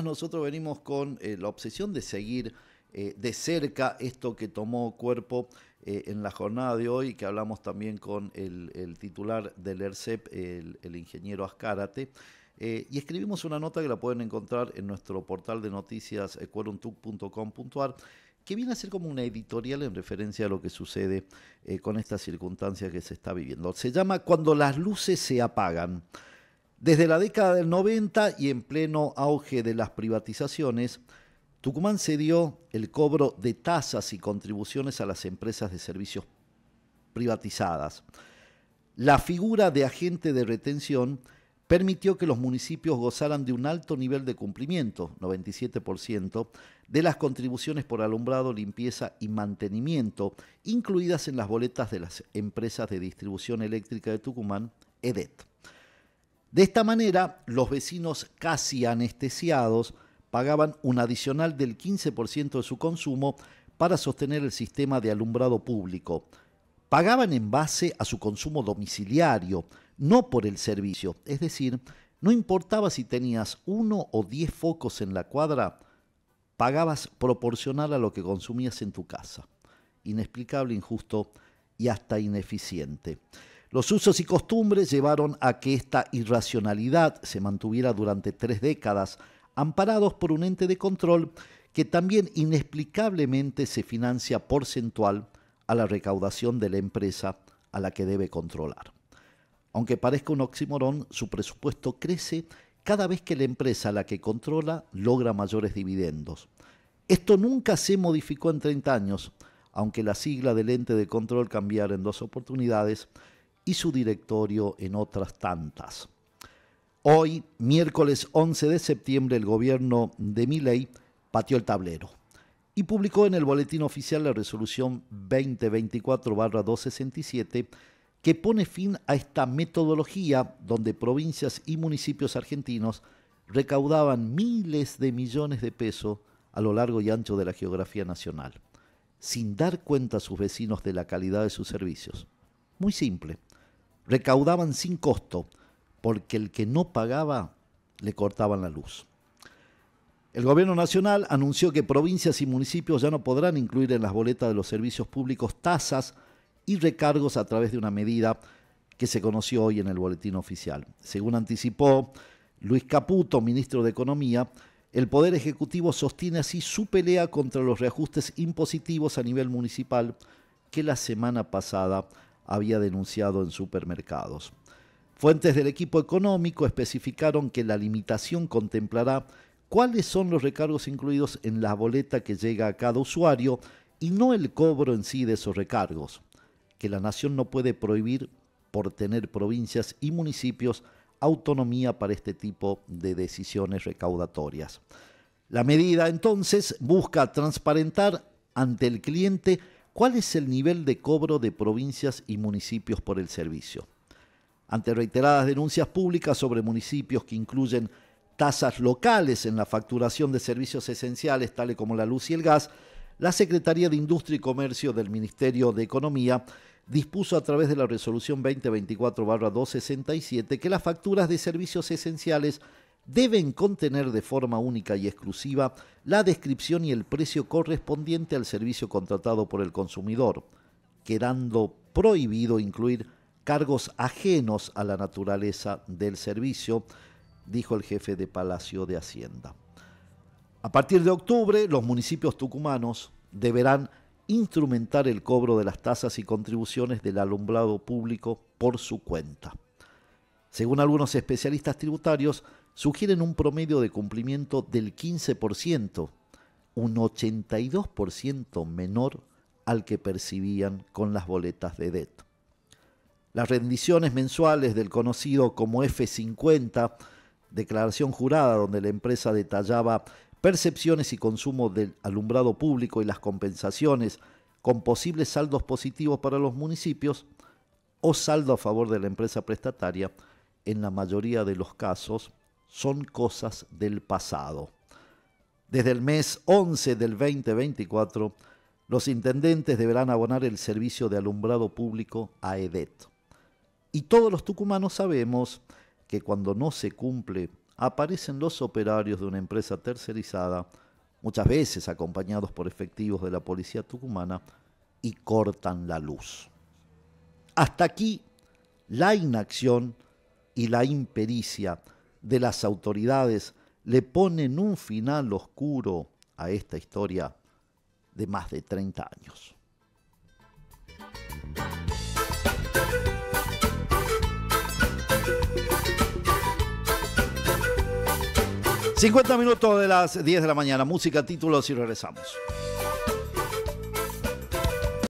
nosotros venimos con eh, la obsesión de seguir eh, de cerca esto que tomó cuerpo eh, en la jornada de hoy, que hablamos también con el, titular del ERCEP, el, ingeniero Azcárate. y escribimos una nota que la pueden encontrar en nuestro portal de noticias quorumtuc.com.ar que viene a ser como una editorial en referencia a lo que sucede con esta circunstancia que se está viviendo. Se llama Cuando las luces se apagan. Desde la década del 90 y en pleno auge de las privatizaciones, Tucumán cedió el cobro de tasas y contribuciones a las empresas de servicios privatizadas. La figura de agente de retención permitió que los municipios gozaran de un alto nivel de cumplimiento, 97%, de las contribuciones por alumbrado, limpieza y mantenimiento, incluidas en las boletas de las empresas de distribución eléctrica de Tucumán, EDET. De esta manera, los vecinos casi anestesiados pagaban un adicional del 15% de su consumo para sostener el sistema de alumbrado público. Pagaban en base a su consumo domiciliario, no por el servicio, es decir, no importaba si tenías uno o diez focos en la cuadra, pagabas proporcional a lo que consumías en tu casa. Inexplicable, injusto y hasta ineficiente. Los usos y costumbres llevaron a que esta irracionalidad se mantuviera durante tres décadas, amparados por un ente de control que también inexplicablemente se financia porcentual a la recaudación de la empresa a la que debe controlar. Aunque parezca un oxímoron, su presupuesto crece cada vez que la empresa a la que controla logra mayores dividendos. Esto nunca se modificó en 30 años, aunque la sigla del ente de control cambiara en dos oportunidades, y su directorio en otras tantas. Hoy, miércoles 11 de septiembre, el gobierno de Miley pateó el tablero y publicó en el Boletín Oficial la resolución 2024-267 que pone fin a esta metodología donde provincias y municipios argentinos recaudaban miles de millones de pesos a lo largo y ancho de la geografía nacional, sin dar cuenta a sus vecinos de la calidad de sus servicios. Muy simple. Recaudaban sin costo porque el que no pagaba le cortaban la luz. El gobierno nacional anunció que provincias y municipios ya no podrán incluir en las boletas de los servicios públicos tasas y recargos a través de una medida que se conoció hoy en el boletín oficial. Según anticipó Luis Caputo, ministro de Economía, el Poder Ejecutivo sostiene así su pelea contra los reajustes impositivos a nivel municipal que la semana pasada había denunciado en supermercados. Fuentes del equipo económico especificaron que la limitación contemplará cuáles son los recargos incluidos en la boleta que llega a cada usuario y no el cobro en sí de esos recargos, que la nación no puede prohibir por tener provincias y municipios autonomía para este tipo de decisiones recaudatorias. La medida entonces busca transparentar ante el cliente ¿Cuál es el nivel de cobro de provincias y municipios por el servicio? Ante reiteradas denuncias públicas sobre municipios que incluyen tasas locales en la facturación de servicios esenciales tales como la luz y el gas, la Secretaría de Industria y Comercio del Ministerio de Economía dispuso a través de la resolución 2024-267 que las facturas de servicios esenciales deben contener de forma única y exclusiva la descripción y el precio correspondiente al servicio contratado por el consumidor, quedando prohibido incluir cargos ajenos a la naturaleza del servicio, dijo el jefe de Palacio de Hacienda. A partir de octubre, los municipios tucumanos deberán instrumentar el cobro de las tasas y contribuciones del alumbrado público por su cuenta. Según algunos especialistas tributarios, sugieren un promedio de cumplimiento del 15%, un 82% menor al que percibían con las boletas de DET. Las rendiciones mensuales del conocido como F50, declaración jurada donde la empresa detallaba percepciones y consumo del alumbrado público y las compensaciones con posibles saldos positivos para los municipios o saldo a favor de la empresa prestataria, en la mayoría de los casos, son cosas del pasado. Desde el mes 11 del 2024, los intendentes deberán abonar el servicio de alumbrado público a EDET. Y todos los tucumanos sabemos que cuando no se cumple, aparecen los operarios de una empresa tercerizada, muchas veces acompañados por efectivos de la policía tucumana, y cortan la luz. Hasta aquí la inacción y la impericia de las autoridades le ponen un final oscuro a esta historia de más de 30 años. ...50 minutos de las 10 de la mañana... ...música, títulos y regresamos.